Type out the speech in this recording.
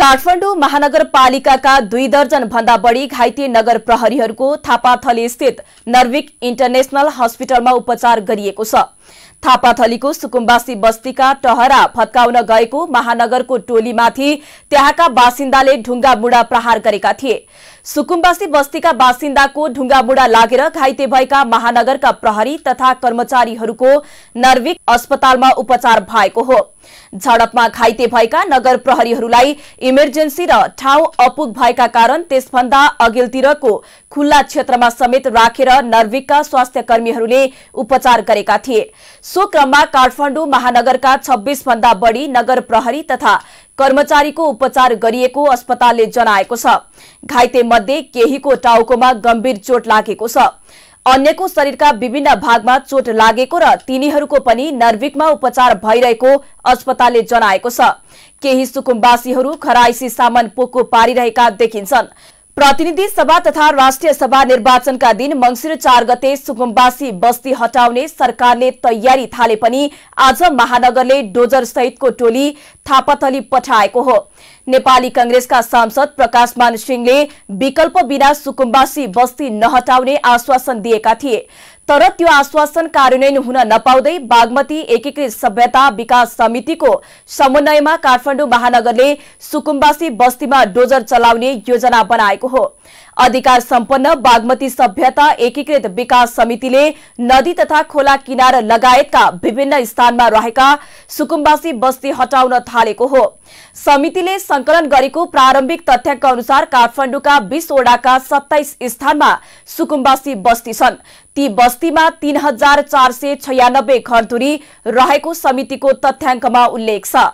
काठमाडौँ महानगरपालिकाका दुई दर्जन भन्दा बढी घाइते नगर प्रहरीहरूको थापाथली स्थित नर्विक इन्टरनेशनल हस्पिटलमा उपचार गरिएको छ थापाथलीको सुकुम्बासी बस्तीका टहरा फत्काउन गएको महानगरको टोलीमाथि त्यहाँका बासिन्दाले ढुङ्गा मुढा प्रहार गरेका थिए सुकुम्बासी बस्तीका बासिन्दाको ढुङ्गामुढा लागेर घाइते भएका महानगरका प्रहरी तथा कर्मचारीहरूको नर्विक अस्पतालमा उपचार भएको हो झडपमा घाइते भएका नगर प्रहरीहरूलाई इमर्जेन्सी र ठाउँ अपुग भएका कारण त्यसभन्दा अघिल्तिरको खुल्ला क्षेत्रमा समेत राखेर रा नर्विकका स्वास्थ्य कर्मीहरूले उपचार गरेका थिए सो क्रममा काठमाडौँ महानगरका छब्बीस भन्दा बढ़ी नगर प्रहरी तथा कर्मचारीको उपचार गरिएको अस्पतालले जनाएको छ घाइते मध्ये केहीको टाउकोमा गम्भीर चोट लागेको छ अन्यको शरीरका विभिन्न भागमा चोट लागेको र तिनीहरूको पनि नर्विकमा उपचार भइरहेको अस्पतालले जनाएको छ केही सुकुम्बासीहरू खराइसी सामान पोको पारिरहेका देखिन्छन् प्रतिनिधि सभा तथा राष्ट्रिय सभा निर्वाचनका दिन मंगिर चार गते सुकुम्बासी बस्ती हटाउने सरकारले तयारी थाले पनि आज महानगरले डोजर सहितको टोली थापाथली पठाएको हो नेपाली कंग्रेसका सांसद प्रकाशमान सिंहले विकल्प बिना सुकुम्बासी बस्ती नहटाउने आश्वासन दिएका थिए तर त्यो आश्वासन कार्यान्वयन हुन नपाउँदै बागमती एकीकृत सभ्यता विकास समितिको समन्वयमा काठमाडौँ महानगरले सुकुम्बासी बस्तीमा डोजर चलाउने योजना बनाएको हो अधिकार सम्पन्न बागमती सभ्यता एकीकृत विकास समितिले नदी तथा खोला किनार लगायतका विभिन्न स्थानमा रहेका सुकुम्बासी बस्ती हटाउन थालेको हो समितिले संकलन गरेको प्रारम्भिक तथ्याङ्क अनुसार काठमाडौँका बीसवटाका सत्ताइस स्थानमा सुकुम्बासी बस्ती छन् ती बस्तीमा तीन हजार चार सय छयानब्बे घरधुरी रहेको समितिको तथ्याङ्कमा उल्लेख छ